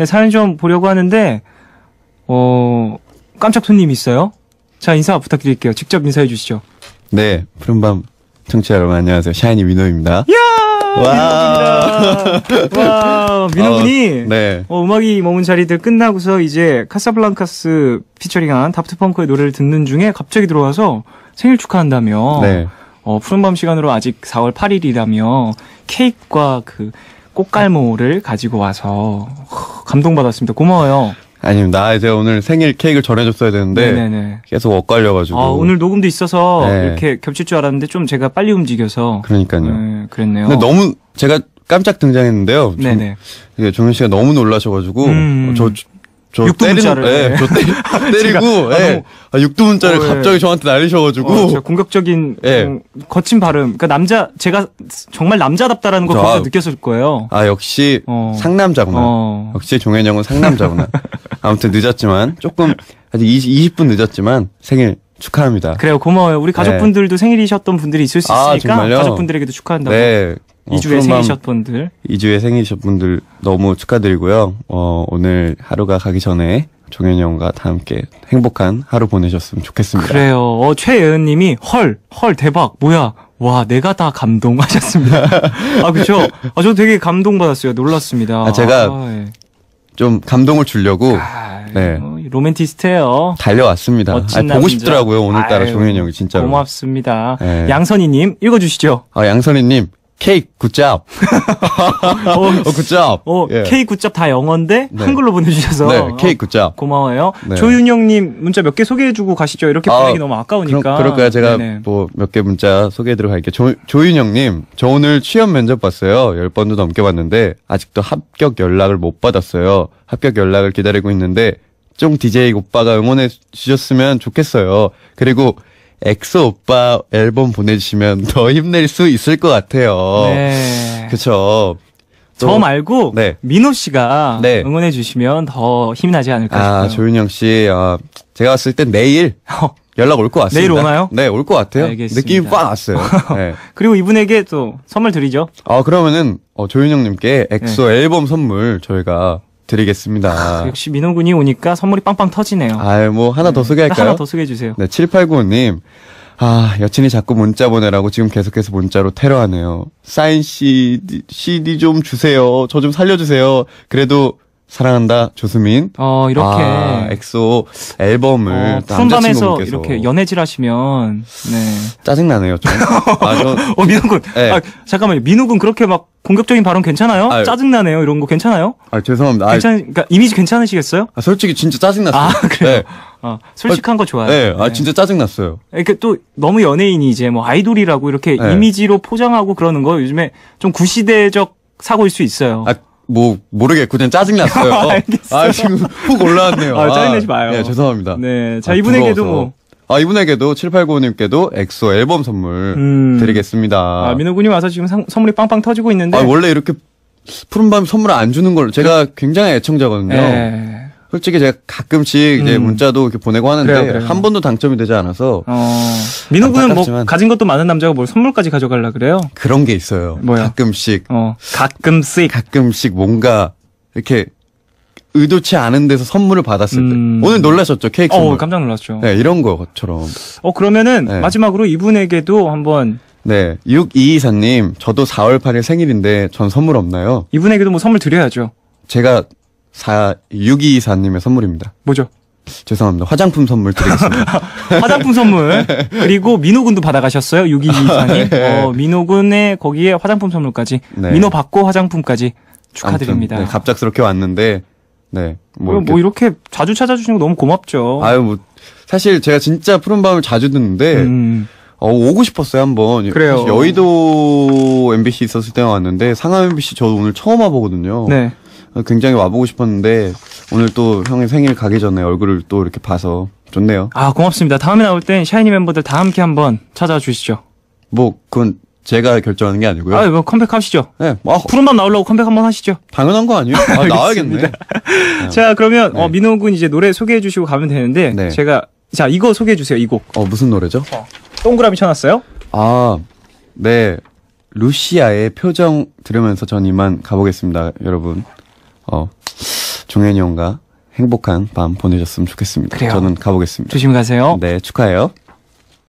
네, 사연 좀 보려고 하는데 어 깜짝 손님이 있어요. 자 인사 부탁드릴게요. 직접 인사해 주시죠. 네, 푸른밤 청취자 여러분 안녕하세요. 샤이니 민호입니다. 야! 와! 와, 민호 군이 어, 네. 어, 음악이 머문 자리들 끝나고서 이제 카사블랑카스 피처링한 다프트 펑크의 노래를 듣는 중에 갑자기 들어와서 생일 축하한다며. 네. 어, 푸른밤 시간으로 아직 4월 8일이라며 케이크와 그 꽃갈모를 가지고 와서 감동받았습니다. 고마워요. 아닙니다. 아, 제가 오늘 생일 케이크를 전해줬어야 되는데 네네네. 계속 엇갈려가지고. 아, 오늘 녹음도 있어서 네. 이렇게 겹칠 줄 알았는데 좀 제가 빨리 움직여서. 그러니까요. 네, 그랬네요. 근데 너무 제가 깜짝 등장했는데요. 네네. 종, 예, 종현 씨가 너무 놀라셔가지고 음. 음 저 음. 저육문자를 때리는, 예, 네. 저 때, 때리고 예. 아, 육두문자를 어, 예. 갑자기 저한테 날리셔가지고 어, 공격적인 예. 거친 발음. 그니까 남자 제가 정말 남자답다라는 걸 저, 거 아, 느꼈을 거예요. 아 역시 어. 상남자구나. 어. 역시 종현이 형은 상남자구나. 아무튼 늦었지만 조금 아직 20, 20분 늦었지만 생일 축하합니다. 그래요, 고마워요. 우리 네. 가족분들도 네. 생일이셨던 분들이 있을 수 아, 있으니까 아, 가족분들에게도 축하한다고. 네. 2주에 어, 생일이셨 던 분들. 2주에 생일이셨 분들 너무 축하드리고요. 어, 오늘 하루가 가기 전에 종현이 형과 다 함께 행복한 하루 보내셨으면 좋겠습니다. 그래요. 어, 최예은 님이 헐, 헐 대박. 뭐야? 와, 내가 다 감동하셨습니다. 아, 그쵸 아, 저 되게 감동받았어요. 놀랐습니다. 아, 제가 아, 예. 좀 감동을 주려고 아, 네. 어, 로맨티스트예요. 달려왔습니다. 아니, 보고 싶더라고요. 오늘따라 아유, 종현 형이 진짜로. 고맙습니다. 네. 양선희님 읽어주시죠. 아, 양선희님 케이크 굿잡. 어, 어, 굿잡. 어, 예. 케이크 굿잡 다 영어인데 네. 한글로 보내주셔서. 네, 케이크 어, 굿잡. 어, 고마워요. 네. 조윤영님 문자 몇 개 소개해주고 가시죠. 이렇게 보내기 아, 너무 아까우니까. 그럴, 까요 제가 뭐 몇 개 문자 소개해드려 갈게요. 조, 조윤영님, 저 오늘 취업 면접 봤어요. 10번도 넘게 봤는데 아직도 합격 연락을 못 받았어요. 합격 연락을 기다리고 있는데 쫑 DJ 오빠가 응원해 주셨으면 좋겠어요. 그리고 엑소 오빠 앨범 보내주시면 더 힘낼 수 있을 것 같아요. 네. 그쵸. 저 말고 네. 민호 씨가 네. 응원해 주시면 더 힘이 나지 않을까 아, 싶어요. 아, 조윤영 씨, 아, 제가 봤을 땐 내일 어. 연락 올 것 같습니다. 내일 오나요? 네, 올 것 같아요. 알겠습니다. 느낌이 빡 왔어요. 네. 그리고 이분에게 또 선물 드리죠. 아, 그러면은, 어, 조윤영님께 엑소 네. 앨범 선물 저희가 드리겠습니다. 아, 역시 민호군이 오니까 선물이 빵빵 터지네요. 아유, 뭐 하나 네. 더 음, 소개할까요? 하나 더 소개해주세요. 네, 7895님. 아, 여친이 자꾸 문자 보내라고 지금 계속해서 문자로 테러하네요. 사인 CD, CD 좀 주세요. 저 좀 살려주세요. 그래도 사랑한다 조수민. 어 이렇게 아, 엑소 앨범을 어, 푸른밤에서 이렇게 연애질하시면 네 짜증 나네요 좀. 아, 저, 어 민호군. 네. 아, 잠깐만요 민욱군 그렇게 막 공격적인 발언 괜찮아요? 아 짜증 나네요 이런 거 괜찮아요? 아 죄송합니다. 괜찮 그러니까 이미지 괜찮으시겠어요? 아 솔직히 진짜 짜증 났어요. 아 그래요. 네. 어, 솔직한 거 좋아요. 네, 아 네. 진짜 짜증 났어요. 그러니또 너무 연예인이 이제 뭐 아이돌이라고 이렇게 네. 이미지로 포장하고 그러는 거 요즘에 좀 구시대적 사고일 수 있어요. 아, 뭐 모르겠고 그냥 짜증 났어요. 아, 어. 아 지금 훅 올라왔네요. 아, 아, 짜증내지 마요. 네 죄송합니다. 네, 자 아, 이분에게도 뭐. 아 이분에게도 7895님께도 엑소 앨범 선물 음. 드리겠습니다. 아 민호군이 와서 지금 상, 선물이 빵빵 터지고 있는데. 아 원래 이렇게 푸른밤 선물 안 주는 걸 제가 굉장히 애청자거든요. 에. 네. 솔직히 제가 가끔씩 이제 음. 문자도 이렇게 보내고 하는데 그래요, 그래요. 한 번도 당첨이 되지 않아서 어. 민호 군은 뭐 가진 것도 많은 남자가 뭘 선물까지 가져가려 그래요? 그런 게 있어요. 뭐요? 가끔씩 어. 가끔씩 가끔씩 뭔가 이렇게 의도치 않은 데서 선물을 받았을 음. 때 오늘 놀라셨죠 케이크 어 선물. 깜짝 놀랐죠. 네 이런 것처럼. 어 그러면은 네. 마지막으로 이분에게도 한번 네 6224님 저도 4월 8일 생일인데 전 선물 없나요? 이분에게도 뭐 선물 드려야죠. 제가 4 6224님의 선물입니다. 뭐죠? 죄송합니다. 화장품 선물 드리겠습니다. 화장품 선물. 그리고 민호 군도 받아가셨어요. 6224님. 어, 민호 군의 거기에 화장품 선물까지. 네. 민호 받고 화장품까지 축하드립니다. 아무튼, 네, 갑작스럽게 왔는데, 네. 뭐 이렇게, 뭐 이렇게 자주 찾아주시는 거 너무 고맙죠. 아유, 뭐, 사실 제가 진짜 푸른밤을 자주 듣는데, 음. 어, 오고 싶었어요, 한번. 그래요. 여의도 MBC 있었을 때 왔는데, 상암 MBC 저 오늘 처음 와보거든요. 네. 어, 굉장히 와보고 싶었는데 오늘 또 형의 생일 가기 전에 얼굴을 또 이렇게 봐서 좋네요. 아 고맙습니다. 다음에 나올 땐 샤이니 멤버들 다 함께 한번 찾아주시죠. 뭐 그건 제가 결정하는 게 아니고요. 아, 뭐 컴백하시죠. 네. 뭐, 아, 푸른밤 나오려고 컴백 한번 하시죠. 당연한 거 아니에요? 아, 나와야겠네. 자, 그러면 네. 어, 민호 군 이제 노래 소개해 주시고 가면 되는데 네. 제가 자, 이거 소개해 주세요. 이 곡. 어, 무슨 노래죠? 어, 동그라미 쳐 놨어요? 아. 네. 루시아의 표정 들으면서 전 이만 가보겠습니다, 여러분. 어, 종현이 형과 행복한 밤 보내셨으면 좋겠습니다. 그래요. 저는 가보겠습니다. 조심 가세요. 네, 축하해요.